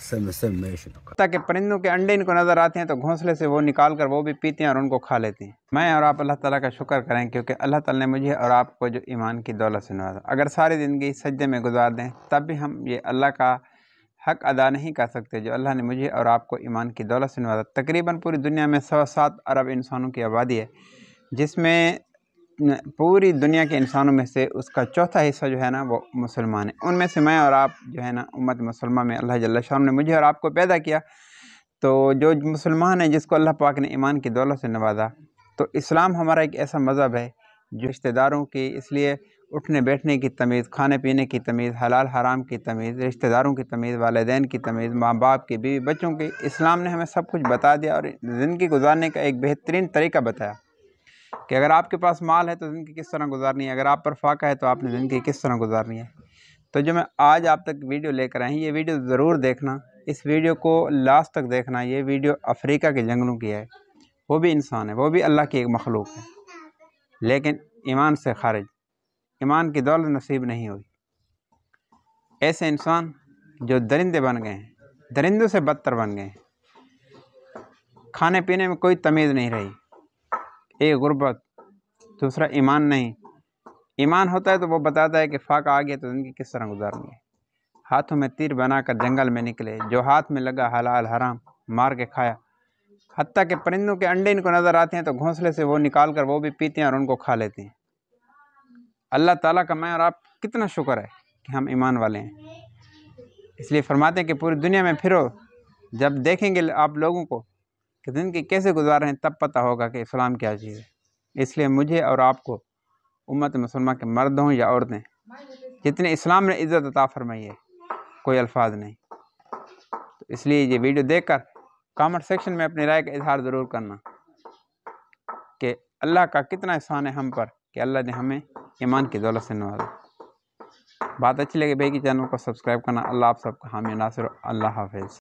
तो ताकि परिंदों के अंडे इनको नज़र आते हैं तो घोंसले से वो निकाल कर वो भी पीते हैं और उनको खा लेते हैं मैं और आप अल्लाह ताला का शुक्र करें क्योंकि अल्लाह ताला ने मुझे और आपको जो ईमान की दौलत से नवाजा अगर सारी ज़िंदगी सज्जे में गुजार दें तब भी हम ये अल्लाह का हक अदा नहीं कर सकते जो अल्लाह ने मुझे और आपको ईमान की दौलत से नवाजा तकरीबन पूरी दुनिया में सवा सात अरब इंसानों की आबादी है जिसमें पूरी दुनिया के इंसानों में से उसका चौथा हिस्सा जो है ना वो मुसलमान है उनमें से मैं और आप जो है ना उम्मत मुसलमान में अल्लाह जल्ला ने मुझे और आपको पैदा किया तो जो मुसलमान है जिसको अल्लाह पाक ने ईमान की दौलत से नवाजा तो इस्लाम हमारा एक ऐसा मज़हब है जो रिश्तेदारों की इसलिए उठने बैठने की तमीज़ खाने पीने की तमीज़ हलाल हराम की तमीज़ रिश्तेदारों की तमीज़ वालदेन की तमीज़ माँ बाप की बीवी बच्चों की इस्लाम ने हमें सब कुछ बता दिया और ज़िंदगी गुजारने का एक बेहतरीन तरीका बताया कि अगर आपके पास माल है तो ज़िंदगी किस तरह गुजारनी है अगर आप पर फाका है तो आपने ज़िंदगी हाँ। किस तरह गुजारनी है तो जो मैं आज आप तक वीडियो लेकर आई ये वीडियो ज़रूर देखना इस वीडियो को लास्ट तक देखना ये वीडियो अफ्रीका के जंगलों की है वो भी इंसान है वो भी अल्लाह की एक मखलूक है लेकिन ईमान से खारिज ईमान की दौलत नसीब नहीं हुई ऐसे इंसान जो दरिंदे बन गए हैं दरिंदों से बदतर बन गए हैं खाने पीने में कोई तमीज़ नहीं रही एक गुर्बत दूसरा ईमान नहीं ईमान होता है तो वो बताता है कि फाका आ गया तो ज़िंदगी किस तरह गुजारनी है हाथों में तीर बनाकर जंगल में निकले जो हाथ में लगा हलाल हराम मार के खाया हती के परिंदों के अंडे इनको नज़र आते हैं तो घोंसले से वो निकाल कर वो भी पीते हैं और उनको खा लेते हैं अल्लाह ताला का मैं और आप कितना शुक्र है कि हम ईमान वाले हैं इसलिए फरमाते हैं कि पूरी दुनिया में फिरो जब देखेंगे आप लोगों को कि ज़िंदगी कैसे गुजार रहे हैं तब पता होगा कि इस्लाम क्या चीज़ है इसलिए मुझे और आपको उम्मत मुसलमान के मर्द हों या औरतें जितने इस्लाम ने इज़्ज़त अता फरमाई है कोई अल्फाज नहीं तो इसलिए ये वीडियो देखकर कमेंट सेक्शन में अपनी राय का इजहार ज़रूर करना कि अल्लाह का कितना एहसान है हम पर कि अल्लाह ने हमें ईमान की दौलत से नवाजा बात अच्छी लगी भाई कि चैनल को सब्सक्राइब करना अल्लाह आप सबका हामी नासिर अल्लाह हाफिज़